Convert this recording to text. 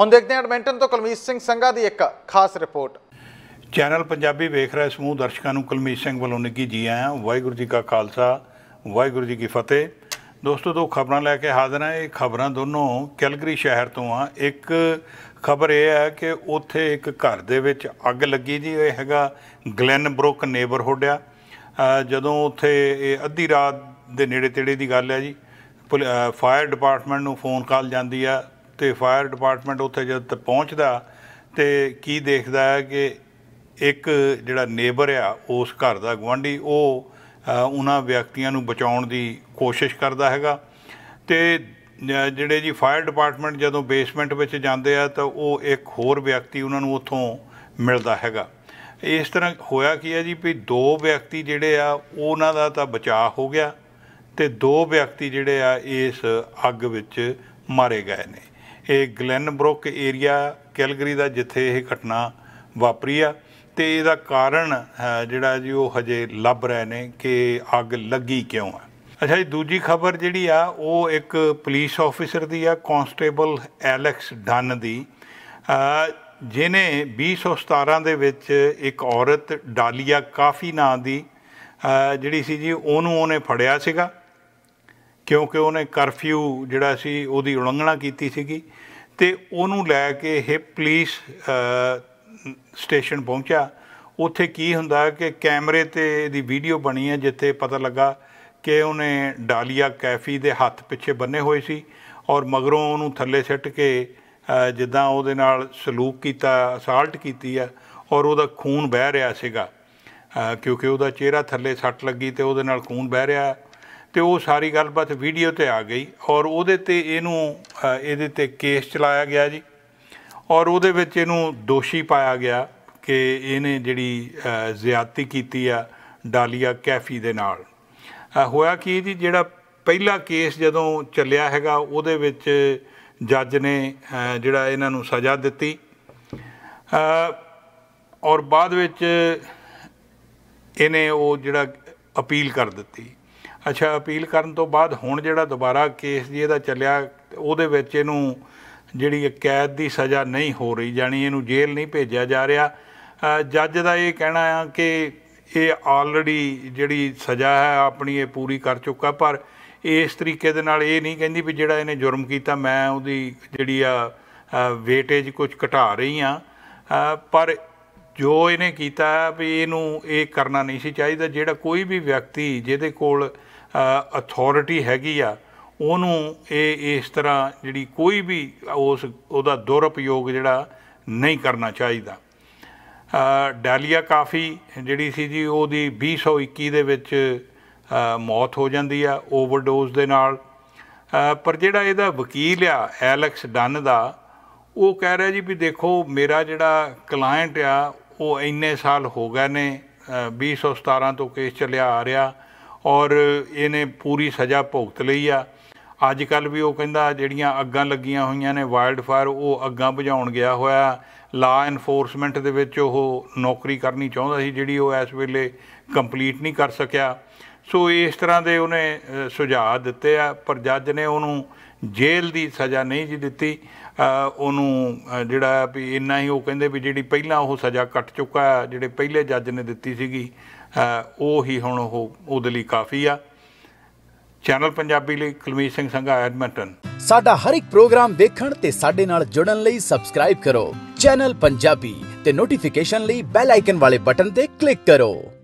ਹੁਣ ਦੇਖਦੇ ਹਾਂ ਐਡਮਿੰਟਨ ਤੋਂ ਕੁਲਮੀਤ ਸਿੰਘ ਸੰਘਾ ਦੀ ਇੱਕ ਖਾਸ ਰਿਪੋਰਟ ਚੈਨਲ ਪੰਜਾਬੀ ਵੇਖ ਰਿਹਾ ਸਮੂਹ ਦਰਸ਼ਕਾਂ ਨੂੰ ਕੁਲਮੀਤ ਸਿੰਘ ਵੱਲੋਂ ਨਿੱਗੀ ਜੀ ਆਇਆਂ ਵਾਹਿਗੁਰੂ ਜੀ ਕਾ ਖਾਲਸਾ ਵਾਹਿਗੁਰੂ ਜੀ ਕੀ ਫਤਿਹ ਦੋਸਤੋ ਦੋ ਖਬਰਾਂ ਲੈ ਕੇ ਹਾਜ਼ਰ ਹਾਂ ਇਹ ਖਬਰਾਂ ਦੋਨੋਂ ਕੈਲਗਰੀ ਸ਼ਹਿਰ ਤੋਂ ਆ ਇੱਕ ਖਬਰ ਇਹ ਹੈ ਕਿ ਉੱਥੇ ਇੱਕ ਘਰ ਦੇ ਵਿੱਚ ਅੱਗ ਲੱਗੀ ਜੀ ਇਹ ਹੈਗਾ ਗਲੈਨਬਰੁਕ ਨੇਬਰਹੁੱਡ ਆ ਜਦੋਂ ਉੱਥੇ ਇਹ ਅੱਧੀ ਰਾਤ ਦੇ ਨੇੜੇ ਤੇੜੇ ਦੀ ਗੱਲ ਹੈ ਜੀ ਫਾਇਰ ਡਿਪਾਰਟਮੈਂਟ ਨੂੰ ਫੋਨ ਕਾਲ ਜਾਂਦੀ ਆ ਤੇ ਫਾਇਰ ਡਿਪਾਰਟਮੈਂਟ ਉੱਥੇ ਜਦ ਤੱਕ ਪਹੁੰਚਦਾ ਤੇ ਕੀ ਦੇਖਦਾ ਹੈ ਕਿ ਇੱਕ ਜਿਹੜਾ ਨੇਬਰ ਆ ਉਸ ਘਰ ਦਾ ਗਵਾਂਢੀ ਉਹ ਉਹਨਾਂ ਵਿਅਕਤੀਆਂ ਨੂੰ ਬਚਾਉਣ ਦੀ ਕੋਸ਼ਿਸ਼ ਕਰਦਾ ਹੈਗਾ ਤੇ ਜਿਹੜੇ ਜੀ ਫਾਇਰ ਡਿਪਾਰਟਮੈਂਟ ਜਦੋਂ ਬੇਸਮੈਂਟ ਵਿੱਚ ਜਾਂਦੇ ਆ ਤਾਂ ਉਹ ਇੱਕ ਹੋਰ ਵਿਅਕਤੀ ਉਹਨਾਂ ਨੂੰ ਉੱਥੋਂ ਮਿਲਦਾ ਹੈਗਾ ਇਸ ਤਰ੍ਹਾਂ ਹੋਇਆ ਕੀ ਹੈ ਜੀ ਵੀ ਦੋ ਵਿਅਕਤੀ ਜਿਹੜੇ ਆ ਉਹਨਾਂ ਦਾ ਤਾਂ ਬਚਾਅ ਹੋ ਗਿਆ ਤੇ ਦੋ ਵਿਅਕਤੀ ਜਿਹੜੇ ਆ ਇਸ ਅੱਗ ਵਿੱਚ ਮਾਰੇ ਗਏ ਨੇ ਇਹ ਗਲੈਨਬਰੁਕ ਏਰੀਆ ਕੈਲਗਰੀ ਦਾ ਜਿੱਥੇ ਇਹ ਘਟਨਾ ਵਾਪਰੀ ਆ ਤੇ ਇਹਦਾ ਕਾਰਨ ਜਿਹੜਾ ਜੀ ਉਹ ਹਜੇ ਲੱਭ ਰਹੇ ਨੇ ਕਿ ਅੱਗ ਲੱਗੀ ਕਿਉਂ ਆ ਅੱਛਾ ਜੀ ਦੂਜੀ ਖਬਰ ਜਿਹੜੀ ਆ ਉਹ ਇੱਕ ਪੁਲਿਸ ਆਫੀਸਰ ਦੀ ਆ ਕਾਂਸਟੇਬਲ ਐਲੈਕਸ ਡਨ ਦੀ ਜਿਨੇ 2017 ਦੇ ਵਿੱਚ ਇੱਕ ਔਰਤ ਡਾਲੀਆ ਕਾਫੀ ਨਾਂ ਦੀ ਜਿਹੜੀ ਸੀ ਜੀ ਉਹਨੂੰ ਉਹਨੇ ਫੜਿਆ ਸੀਗਾ ਕਿਉਂਕਿ ਉਹਨੇ ਕਰਫਿਊ ਜਿਹੜਾ ਸੀ ਉਹਦੀ ਉਲੰਘਣਾ ਕੀਤੀ ਸੀਗੀ ਤੇ ਉਹਨੂੰ ਲੈ ਕੇ ਇਹ ਪੁਲਿਸ ਸਟੇਸ਼ਨ ਪਹੁੰਚਿਆ ਉੱਥੇ ਕੀ ਹੁੰਦਾ ਕਿ ਕੈਮਰੇ ਤੇ ਇਹਦੀ ਵੀਡੀਓ ਬਣੀ ਹੈ ਜਿੱਥੇ ਪਤਾ ਲੱਗਾ ਕਿ ਉਹਨੇ ਡਾਲੀਆ ਕੈਫੀ ਦੇ ਹੱਥ ਪਿੱਛੇ ਬੰਨੇ ਹੋਏ ਸੀ ਔਰ ਮਗਰੋਂ ਉਹਨੂੰ ਥੱਲੇ ਸਿੱਟ ਕੇ ਜਿੱਦਾਂ ਉਹਦੇ ਨਾਲ ਸਲੂਕ ਕੀਤਾ ਅਸਾਲਟ ਕੀਤੀ ਆ ਔਰ ਉਹਦਾ ਖੂਨ ਵਹਿ ਰਿਹਾ ਸੀਗਾ ਕਿਉਂਕਿ ਉਹਦਾ ਚਿਹਰਾ ਥੱਲੇ ਸੱਟ ਲੱਗੀ ਤੇ ਉਹਦੇ ਨਾਲ ਖੂਨ ਵਹਿ ਰਿਹਾ ਤੇ ਉਹ ਸਾਰੀ ਗੱਲਬਾਤ ਵੀਡੀਓ ਤੇ ਆ ਗਈ ਔਰ ਉਹਦੇ ਤੇ ਇਹਨੂੰ ਇਹਦੇ ਤੇ ਕੇਸ ਚਲਾਇਆ ਗਿਆ ਜੀ ਔਰ ਉਹਦੇ ਵਿੱਚ ਇਹਨੂੰ ਦੋਸ਼ੀ ਪਾਇਆ ਗਿਆ ਕਿ ਇਹਨੇ ਜਿਹੜੀ ਜ਼ਿਆਦਤੀ ਕੀਤੀ ਆ ਡਾਲੀਆ ਕੈਫੀ ਦੇ ਨਾਲ ਹੋਇਆ ਕੀ ਜੀ ਜਿਹੜਾ ਪਹਿਲਾ ਕੇਸ ਜਦੋਂ ਚੱਲਿਆ ਹੈਗਾ ਉਹਦੇ ਵਿੱਚ ਜੱਜ ਨੇ ਜਿਹੜਾ ਇਹਨਾਂ ਨੂੰ ਸਜ਼ਾ ਦਿੱਤੀ ਔਰ ਬਾਅਦ ਵਿੱਚ ਇਹਨੇ ਉਹ ਜਿਹੜਾ ਅਪੀਲ ਕਰ ਦਿੱਤੀ ਅੱਛਾ ਅਪੀਲ ਕਰਨ ਤੋਂ ਬਾਅਦ ਹੁਣ ਜਿਹੜਾ ਦੁਬਾਰਾ ਕੇਸ ਜੀ ਇਹਦਾ ਚੱਲਿਆ ਉਹਦੇ ਵਿੱਚ ਇਹਨੂੰ ਜਿਹੜੀ ਕੈਦ ਦੀ ਸਜ਼ਾ ਨਹੀਂ ਹੋ ਰਹੀ ਜਾਨੀ ਇਹਨੂੰ ਜੇਲ੍ਹ ਨਹੀਂ ਭੇਜਿਆ ਜਾ ਰਿਹਾ ਜੱਜ ਦਾ ਇਹ ਕਹਿਣਾ ਆ ਕਿ ਇਹ ਆਲਰੇਡੀ ਜਿਹੜੀ ਸਜ਼ਾ ਹੈ ਆਪਣੀ ਇਹ ਪੂਰੀ ਕਰ ਚੁੱਕਾ ਪਰ ਇਸ ਤਰੀਕੇ ਦੇ ਨਾਲ ਇਹ ਨਹੀਂ ਕਹਿੰਦੀ ਵੀ ਜਿਹੜਾ ਇਹਨੇ ਜੁਰਮ ਕੀਤਾ ਮੈਂ ਉਹਦੀ ਜਿਹੜੀ ਆ ਵੇਟੇਜ ਕੁਝ ਘਟਾ ਰਹੀ ਆ ਪਰ ਜੋ ਇਹਨੇ ਕੀਤਾ ਵੀ ਇਹਨੂੰ ਇਹ ਕਰਨਾ ਨਹੀਂ ਸੀ ਚਾਹੀਦਾ ਜਿਹੜਾ ਕੋਈ ਵੀ ਵਿਅਕਤੀ ਜਿਹਦੇ ਕੋਲ ਅਥਾਰਟੀ ਹੈਗੀ ਆ ਉਹਨੂੰ ਇਹ ਇਸ ਤਰ੍ਹਾਂ ਜਿਹੜੀ ਕੋਈ ਵੀ ਉਸ ਉਹਦਾ ਦੁਰਉਪਯੋਗ ਜਿਹੜਾ ਨਹੀਂ ਕਰਨਾ ਚਾਹੀਦਾ ਡਾਲੀਆ ਕਾਫੀ ਜਿਹੜੀ ਸੀ ਜੀ ਉਹਦੀ 2021 ਦੇ ਵਿੱਚ ਮੌਤ ਹੋ ਜਾਂਦੀ ਆ ਓਵਰਡੋਜ਼ ਦੇ ਨਾਲ ਪਰ ਜਿਹੜਾ ਇਹਦਾ ਵਕੀਲ ਆ ਐਲੈਕਸ ਡਨ ਦਾ ਉਹ ਕਹਿ ਰਿਹਾ ਜੀ ਵੀ ਦੇਖੋ ਮੇਰਾ ਜਿਹੜਾ ਕਲਾਇੰਟ ਆ ਉਹ ਇੰਨੇ ਸਾਲ ਹੋ ਗਏ ਨੇ 2017 ਤੋਂ ਕੇਸ ਚੱਲਿਆ ਆ ਰਿਹਾ ਔਰ ਇਹਨੇ ਪੂਰੀ ਸਜ਼ਾ ਭੁਗਤ ਲਈ ਆ ਅੱਜ ਕੱਲ ਵੀ ਉਹ ਕਹਿੰਦਾ ਜਿਹੜੀਆਂ ਅੱਗਾਂ ਲੱਗੀਆਂ ਹੋਈਆਂ ਨੇ ਵਾਈਲਡ ਫਾਇਰ ਉਹ ਅੱਗਾਂ ਬੁਝਾਉਣ ਗਿਆ ਹੋਇਆ ਲਾ ਐਨਫੋਰਸਮੈਂਟ ਦੇ ਵਿੱਚ ਉਹ ਨੌਕਰੀ ਕਰਨੀ ਚਾਹੁੰਦਾ ਸੀ ਜਿਹੜੀ ਉਹ ਇਸ ਵੇਲੇ ਕੰਪਲੀਟ ਨਹੀਂ ਕਰ ਸਕਿਆ ਸੋ ਇਸ ਤਰ੍ਹਾਂ ਦੇ ਉਹਨੇ ਸੁਝਾਅ ਦਿੱਤੇ ਆ ਪਰ ਜੱਜ ਨੇ ਉਹਨੂੰ ਜੇਲ੍ਹ ਦੀ ਸਜ਼ਾ ਨਹੀਂ ਜੀ ਦਿੱਤੀ ਉਹਨੂੰ ਜਿਹੜਾ ਵੀ ਇੰਨਾ ਹੀ ਉਹ ਕਹਿੰਦੇ ਵੀ ਜਿਹੜੀ ਪਹਿਲਾਂ ਉਹ ਸਜ਼ਾ ਕੱਟ ਚੁੱਕਾ ਜਿਹੜੇ ਪਹਿਲੇ ਜੱਜ ਨੇ ਦਿੱਤੀ ਸੀਗੀ ਉਹ ਹੀ ਹੁਣ ਉਹ ਉਹਦੇ ਲਈ ਕਾਫੀ ਆ ਚੈਨਲ ਪੰਜਾਬੀ ਲਈ ਕੁਲਮੀਤ ਸਿੰਘ ਸੰਘਾ ਐਡਮਿੰਟਨ ਸਾਡਾ ਹਰ ਇੱਕ ਪ੍ਰੋਗਰਾਮ ਵੇਖਣ ਤੇ ਸਾਡੇ ਨਾਲ ਜੁੜਨ ਲਈ ਸਬਸਕ੍ਰਾਈਬ ਕਰੋ ਚੈਨਲ ਪੰਜਾਬੀ ਤੇ ਨੋਟੀਫਿਕੇਸ਼ਨ ਲਈ ਬੈਲ ਆਈਕਨ ਵਾਲੇ ਬਟਨ ਤੇ ਕਲਿੱਕ ਕਰੋ